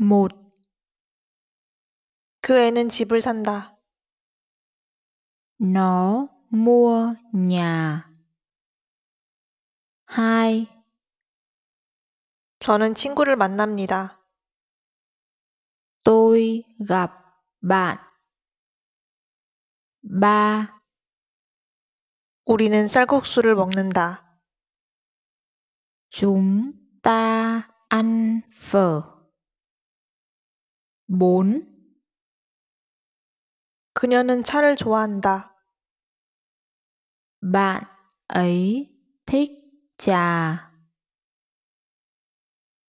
một 그 애는 집을 산다. Nó mua nhà. hai 저는 친구를 만납니다. Tôi gặp bạn. ba 우리는 쌀국수를 먹는다. Chúng ta ăn phở. 4. 그녀는 차를 좋아한다. Bạn ấy thích trà.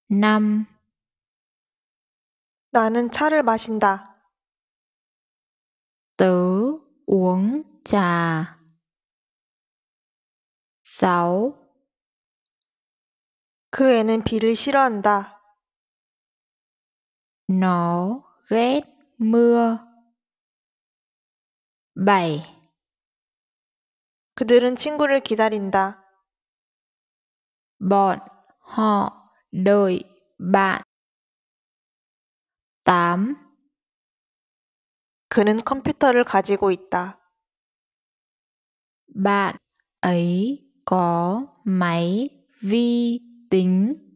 5. 나는 차를 마신다. Tớ uống trà. 6. 그 애는 비를 싫어한다. Nó ghét mưa. 7. 그들은 친구를 기다린다. Bọn họ đợi bạn. 8. 그는 컴퓨터를 가지고 있다. Bạn ấy có máy vi tính.